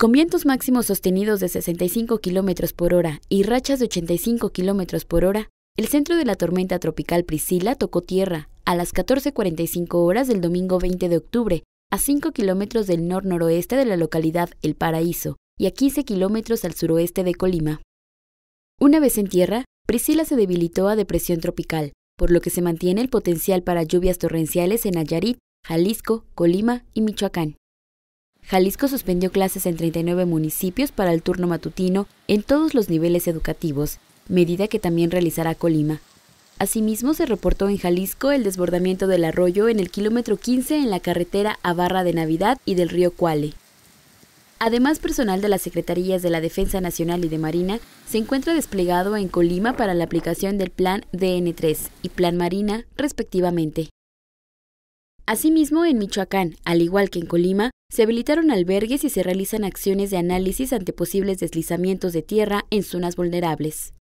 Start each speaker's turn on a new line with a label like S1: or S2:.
S1: Con vientos máximos sostenidos de 65 km por hora y rachas de 85 km por hora, el centro de la tormenta tropical Priscila tocó tierra a las 14.45 horas del domingo 20 de octubre, a 5 kilómetros del nor-noroeste de la localidad El Paraíso y a 15 kilómetros al suroeste de Colima. Una vez en tierra, Priscila se debilitó a depresión tropical, por lo que se mantiene el potencial para lluvias torrenciales en Ayarit, Jalisco, Colima y Michoacán. Jalisco suspendió clases en 39 municipios para el turno matutino en todos los niveles educativos, medida que también realizará Colima. Asimismo, se reportó en Jalisco el desbordamiento del arroyo en el kilómetro 15 en la carretera a Barra de Navidad y del río Cuale. Además, personal de las Secretarías de la Defensa Nacional y de Marina se encuentra desplegado en Colima para la aplicación del Plan DN3 y Plan Marina, respectivamente. Asimismo, en Michoacán, al igual que en Colima, se habilitaron albergues y se realizan acciones de análisis ante posibles deslizamientos de tierra en zonas vulnerables.